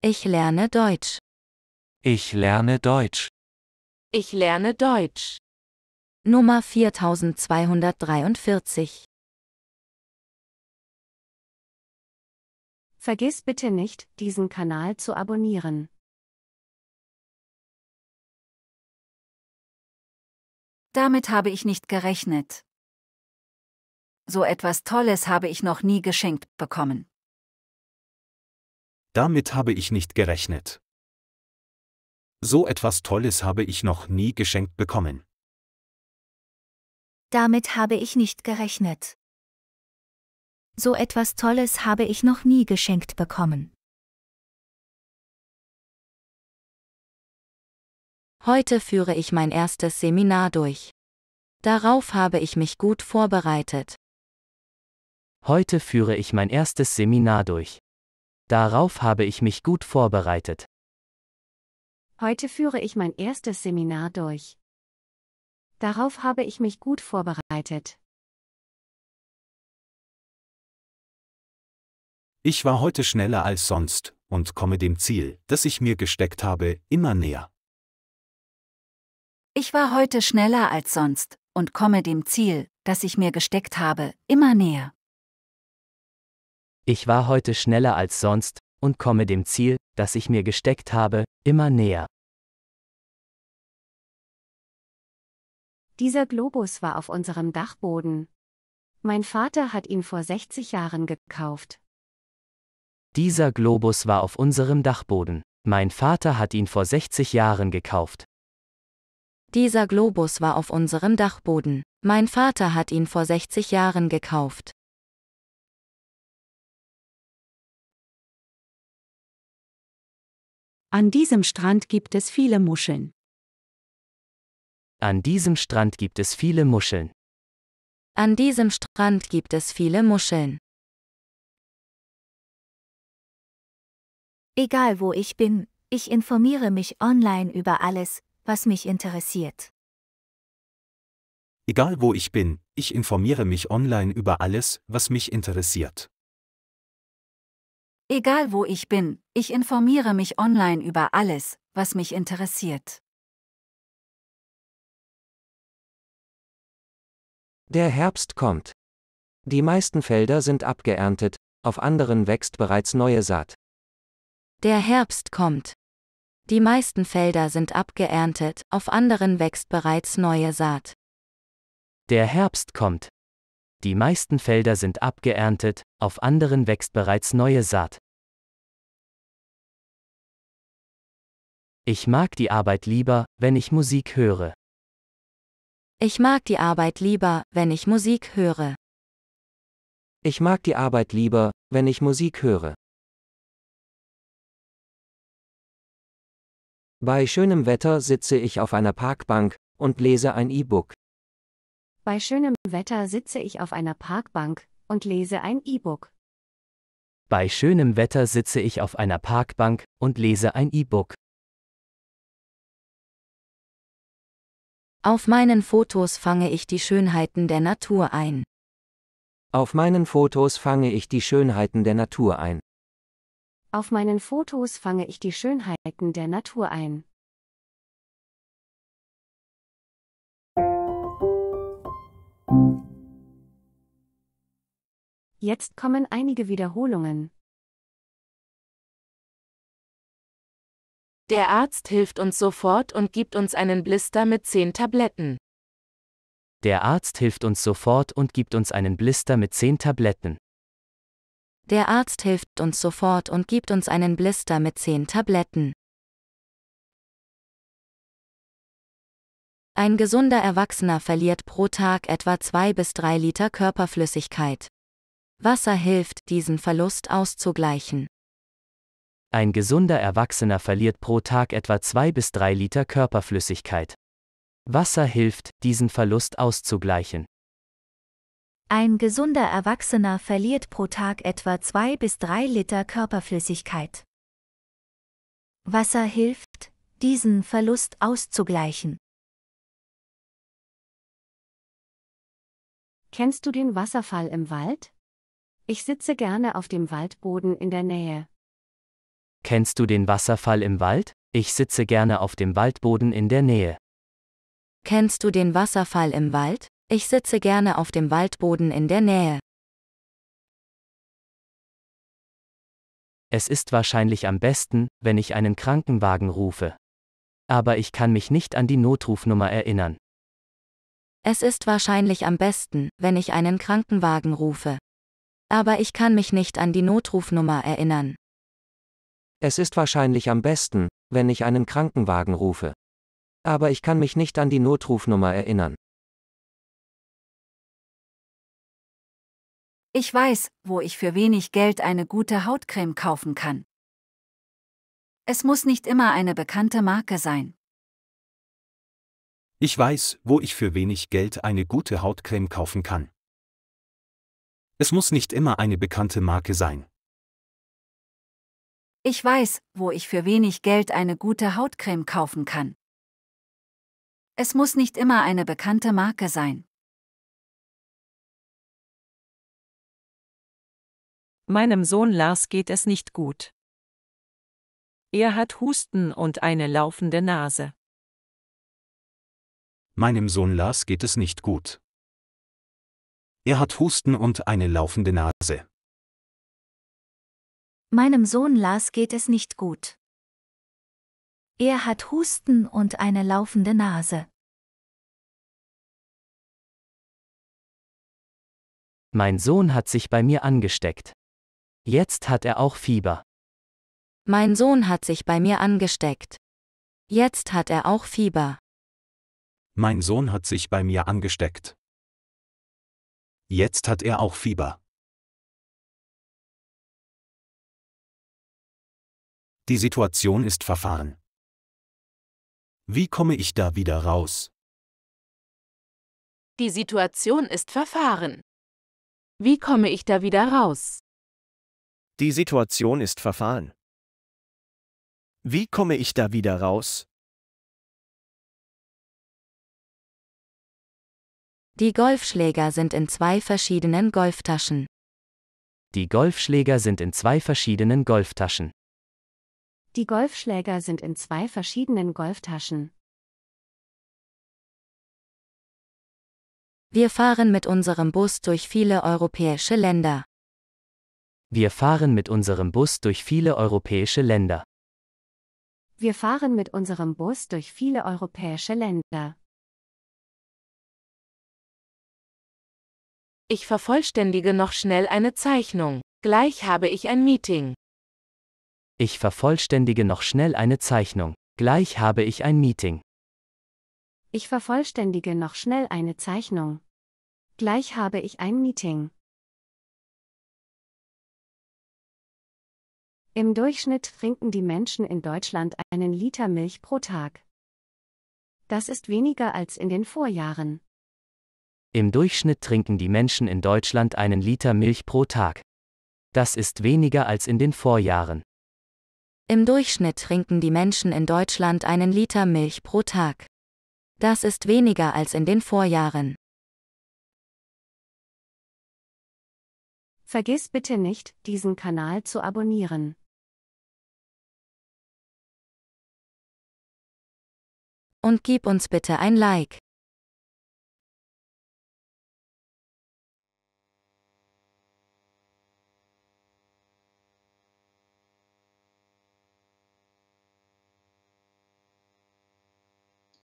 Ich lerne Deutsch. Ich lerne Deutsch. Ich lerne Deutsch. Nummer 4243. Vergiss bitte nicht, diesen Kanal zu abonnieren. Damit habe ich nicht gerechnet. So etwas Tolles habe ich noch nie geschenkt bekommen. Damit habe ich nicht gerechnet. So etwas Tolles habe ich noch nie geschenkt bekommen. Damit habe ich nicht gerechnet. So etwas Tolles habe ich noch nie geschenkt bekommen. Heute führe ich mein erstes Seminar durch. Darauf habe ich mich gut vorbereitet. Heute führe ich mein erstes Seminar durch. Darauf habe ich mich gut vorbereitet. Heute führe ich mein erstes Seminar durch. Darauf habe ich mich gut vorbereitet. Ich war heute schneller als sonst und komme dem Ziel, das ich mir gesteckt habe, immer näher. Ich war heute schneller als sonst und komme dem Ziel, das ich mir gesteckt habe, immer näher. Ich war heute schneller als sonst und komme dem Ziel, das ich mir gesteckt habe, immer näher. Dieser Globus war auf unserem Dachboden. Mein Vater hat ihn vor 60 Jahren gekauft. Dieser Globus war auf unserem Dachboden. Mein Vater hat ihn vor 60 Jahren gekauft. Dieser Globus war auf unserem Dachboden. Mein Vater hat ihn vor 60 Jahren gekauft. An diesem Strand gibt es viele Muscheln. An diesem Strand gibt es viele Muscheln. An diesem Strand gibt es viele Muscheln. Egal wo ich bin, ich informiere mich online über alles, was mich interessiert. Egal wo ich bin, ich informiere mich online über alles, was mich interessiert. Egal wo ich bin, ich informiere mich online über alles, was mich interessiert. Der Herbst kommt. Die meisten Felder sind abgeerntet, auf anderen wächst bereits neue Saat. Der Herbst kommt. Die meisten Felder sind abgeerntet, auf anderen wächst bereits neue Saat. Der Herbst kommt. Die meisten Felder sind abgeerntet, auf anderen wächst bereits neue Saat. Ich mag die Arbeit lieber, wenn ich Musik höre. Ich mag die Arbeit lieber, wenn ich Musik höre. Ich mag die Arbeit lieber, wenn ich Musik höre. Bei schönem Wetter sitze ich auf einer Parkbank und lese ein E-Book. Bei schönem Wetter sitze ich auf einer Parkbank und lese ein E-Book. Bei schönem Wetter sitze ich auf einer Parkbank und lese ein E-Book. Auf meinen Fotos fange ich die Schönheiten der Natur ein. Auf meinen Fotos fange ich die Schönheiten der Natur ein. Auf meinen Fotos fange ich die Schönheiten der Natur ein. Jetzt kommen einige Wiederholungen. Der Arzt hilft uns sofort und gibt uns einen Blister mit 10 Tabletten. Der Arzt hilft uns sofort und gibt uns einen Blister mit 10 Tabletten. Der Arzt hilft uns sofort und gibt uns einen Blister mit 10 Tabletten. Ein gesunder Erwachsener verliert pro Tag etwa 2 bis 3 Liter Körperflüssigkeit. Wasser hilft, diesen Verlust auszugleichen. Ein gesunder Erwachsener verliert pro Tag etwa 2 bis 3 Liter Körperflüssigkeit. Wasser hilft, diesen Verlust auszugleichen. Ein gesunder Erwachsener verliert pro Tag etwa 2 bis 3 Liter Körperflüssigkeit. Wasser hilft, diesen Verlust auszugleichen. Kennst du den Wasserfall im Wald? Ich sitze gerne auf dem Waldboden in der Nähe. Kennst du den Wasserfall im Wald? Ich sitze gerne auf dem Waldboden in der Nähe. Kennst du den Wasserfall im Wald? Ich sitze gerne auf dem Waldboden in der Nähe. Es ist wahrscheinlich am besten, wenn ich einen Krankenwagen rufe. Aber ich kann mich nicht an die Notrufnummer erinnern. Es ist wahrscheinlich am besten, wenn ich einen Krankenwagen rufe. Aber ich kann mich nicht an die Notrufnummer erinnern. Es ist wahrscheinlich am besten, wenn ich einen Krankenwagen rufe. Aber ich kann mich nicht an die Notrufnummer erinnern. Ich weiß, wo ich für wenig Geld eine gute Hautcreme kaufen kann. Es muss nicht immer eine bekannte Marke sein. Ich weiß, wo ich für wenig Geld eine gute Hautcreme kaufen kann. Es muss nicht immer eine bekannte Marke sein. Ich weiß, wo ich für wenig Geld eine gute Hautcreme kaufen kann. Es muss nicht immer eine bekannte Marke sein. Meinem Sohn Lars geht es nicht gut. Er hat Husten und eine laufende Nase. Meinem Sohn Lars geht es nicht gut. Er hat Husten und eine laufende Nase. Meinem Sohn Lars geht es nicht gut. Er hat Husten und eine laufende Nase. Mein Sohn hat sich bei mir angesteckt. Jetzt hat er auch Fieber. Mein Sohn hat sich bei mir angesteckt. Jetzt hat er auch Fieber. Mein Sohn hat sich bei mir angesteckt. Jetzt hat er auch Fieber. Die Situation ist verfahren. Wie komme ich da wieder raus? Die Situation ist verfahren. Wie komme ich da wieder raus? Die Situation ist verfahren. Wie komme ich da wieder raus? Die Golfschläger sind in zwei verschiedenen Golftaschen. Die Golfschläger sind in zwei verschiedenen Golftaschen. Die Golfschläger sind in zwei verschiedenen Golftaschen. Wir fahren mit unserem Bus durch viele europäische Länder. Wir fahren mit unserem Bus durch viele europäische Länder. Wir fahren mit unserem Bus durch viele europäische Länder. Ich vervollständige noch schnell eine Zeichnung. Gleich habe ich ein Meeting. Ich vervollständige noch schnell eine Zeichnung. Gleich habe ich ein Meeting. Ich vervollständige noch schnell eine Zeichnung. Gleich habe ich ein Meeting. Im Durchschnitt trinken die Menschen in Deutschland einen Liter Milch pro Tag. Das ist weniger als in den Vorjahren. Im Durchschnitt trinken die Menschen in Deutschland einen Liter Milch pro Tag. Das ist weniger als in den Vorjahren. Im Durchschnitt trinken die Menschen in Deutschland einen Liter Milch pro Tag. Das ist weniger als in den Vorjahren. Vergiss bitte nicht, diesen Kanal zu abonnieren. Und gib uns bitte ein Like.